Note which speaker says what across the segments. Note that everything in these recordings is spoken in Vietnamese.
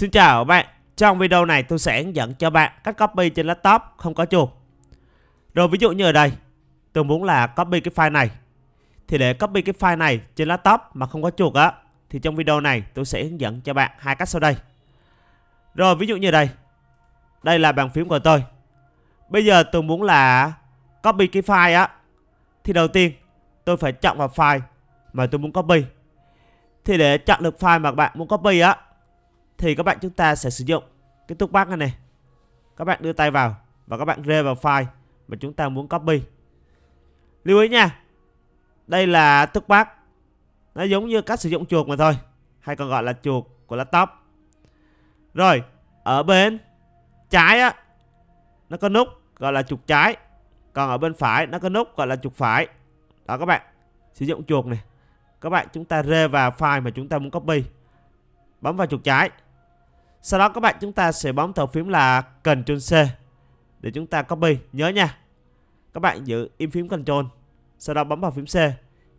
Speaker 1: Xin chào các bạn, trong video này tôi sẽ hướng dẫn cho bạn cách copy trên laptop không có chuột. Rồi ví dụ như ở đây, tôi muốn là copy cái file này. Thì để copy cái file này trên laptop mà không có chuột á, thì trong video này tôi sẽ hướng dẫn cho bạn hai cách sau đây. Rồi ví dụ như đây, đây là bàn phím của tôi. Bây giờ tôi muốn là copy cái file á, thì đầu tiên tôi phải chọn vào file mà tôi muốn copy. Thì để chọn được file mà bạn muốn copy á, thì các bạn chúng ta sẽ sử dụng cái túc bác này này. Các bạn đưa tay vào và các bạn rê vào file mà chúng ta muốn copy. Lưu ý nha. Đây là túc bác. Nó giống như cách sử dụng chuột mà thôi. Hay còn gọi là chuột của laptop. Rồi, ở bên trái á nó có nút gọi là chuột trái. Còn ở bên phải nó có nút gọi là chuột phải. Đó các bạn, sử dụng chuột này. Các bạn chúng ta rê vào file mà chúng ta muốn copy. Bấm vào chuột trái sau đó các bạn chúng ta sẽ bấm tờ phím là Ctrl C để chúng ta copy, nhớ nha. Các bạn giữ im phím Ctrl, sau đó bấm vào phím C.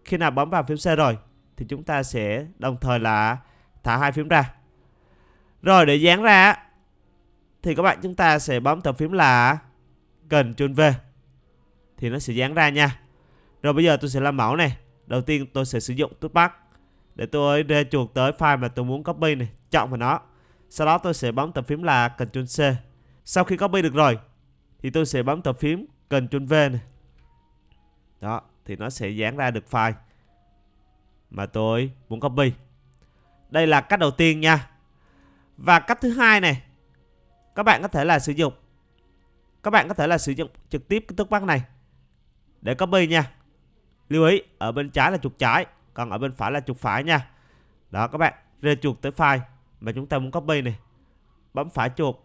Speaker 1: Khi nào bấm vào phím C rồi thì chúng ta sẽ đồng thời là thả hai phím ra. Rồi để dán ra thì các bạn chúng ta sẽ bấm tờ phím là Ctrl V thì nó sẽ dán ra nha. Rồi bây giờ tôi sẽ làm mẫu này. Đầu tiên tôi sẽ sử dụng tút để tôi rê chuột tới file mà tôi muốn copy này, chọn vào nó. Sau đó tôi sẽ bấm tập phím là Ctrl C. Sau khi copy được rồi thì tôi sẽ bấm tập phím Ctrl V này. Đó, thì nó sẽ dán ra được file mà tôi muốn copy. Đây là cách đầu tiên nha. Và cách thứ hai này. Các bạn có thể là sử dụng các bạn có thể là sử dụng trực tiếp cái tước mắt này để copy nha. Lưu ý ở bên trái là chuột trái, còn ở bên phải là chuột phải nha. Đó các bạn, rê chuột tới file mà chúng ta muốn copy này bấm phải chuột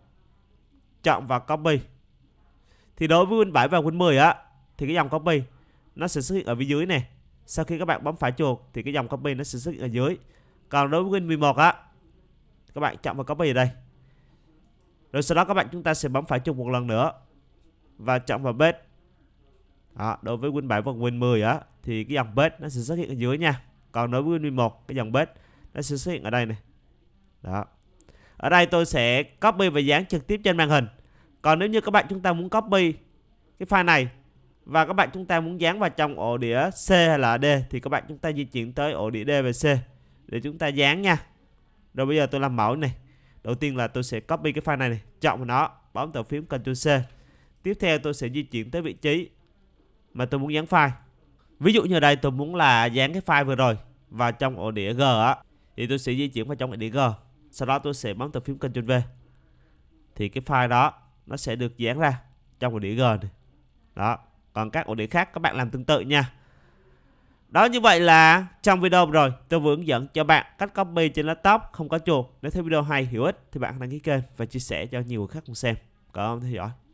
Speaker 1: chọn vào copy thì đối với Win 7 và Win 10 á thì cái dòng copy nó sẽ xuất hiện ở phía dưới này sau khi các bạn bấm phải chuột thì cái dòng copy nó sẽ xuất hiện ở dưới còn đối với Win 11 á các bạn chọn vào copy ở đây rồi sau đó các bạn chúng ta sẽ bấm phải chuột một lần nữa và chọn vào bed. đó, đối với Win 7 và Win 10 á thì cái dòng bed nó sẽ xuất hiện ở dưới nha còn đối với Win 11 cái dòng bed nó sẽ xuất hiện ở đây này đó. Ở đây tôi sẽ copy và dán trực tiếp trên màn hình. Còn nếu như các bạn chúng ta muốn copy cái file này và các bạn chúng ta muốn dán vào trong ổ đĩa C hay là D thì các bạn chúng ta di chuyển tới ổ đĩa D và C để chúng ta dán nha. Rồi bây giờ tôi làm mẫu này. Đầu tiên là tôi sẽ copy cái file này, này chọn nó, bấm tờ phím Ctrl C. Tiếp theo tôi sẽ di chuyển tới vị trí mà tôi muốn dán file. Ví dụ như ở đây tôi muốn là dán cái file vừa rồi vào trong ổ đĩa G á thì tôi sẽ di chuyển vào trong ổ đĩa G sau đó tôi sẽ bấm từ phím Ctrl V thì cái file đó nó sẽ được dán ra trong ổ đĩa G này. Đó, còn các ổ đĩa khác các bạn làm tương tự nha. Đó như vậy là trong video rồi tôi vừa hướng dẫn cho bạn cách copy trên laptop không có chuột. Nếu thấy video hay hữu ích thì bạn đăng ký kênh và chia sẻ cho nhiều người khác cùng xem. Cảm ơn theo dõi.